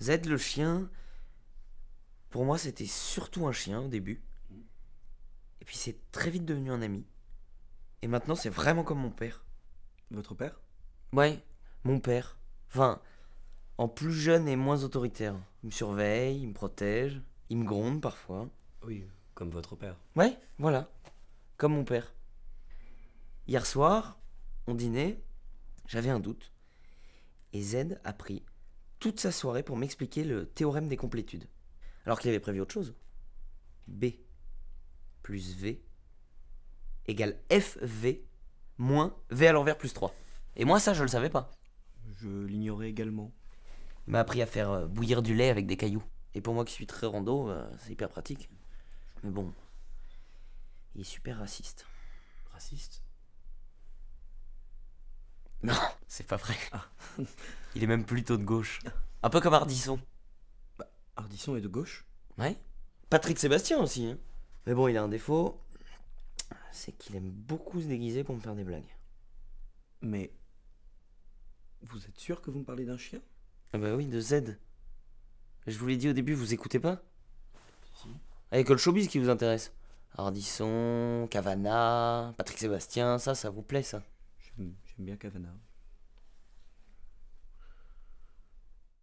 Zed le chien, pour moi c'était surtout un chien au début. Et puis c'est très vite devenu un ami. Et maintenant c'est vraiment comme mon père. Votre père Ouais, mon père. Enfin, en plus jeune et moins autoritaire. Il me surveille, il me protège, il me gronde parfois. Oui, comme votre père. Ouais, voilà. Comme mon père. Hier soir, on dînait, j'avais un doute. Et Z a pris toute sa soirée pour m'expliquer le théorème des complétudes, alors qu'il avait prévu autre chose. B plus V égale FV moins V à l'envers plus 3. Et moi, ça, je le savais pas. Je l'ignorais également. Il m'a appris à faire euh, bouillir du lait avec des cailloux. Et pour moi qui suis très rando, euh, c'est hyper pratique. Mais bon, il est super raciste. Raciste Non, c'est pas vrai. Ah. Il est même plutôt de gauche. Un peu comme Ardisson. Bah, Ardisson est de gauche Ouais. Patrick Sébastien aussi. Hein. Mais bon, il a un défaut. C'est qu'il aime beaucoup se déguiser pour me faire des blagues. Mais. Vous êtes sûr que vous me parlez d'un chien Ah bah oui, de Z. Je vous l'ai dit au début, vous écoutez pas Si. Avec ah, le showbiz qui vous intéresse. Ardisson, Cavana, Patrick Sébastien, ça, ça vous plaît ça J'aime j'aime bien Cavana.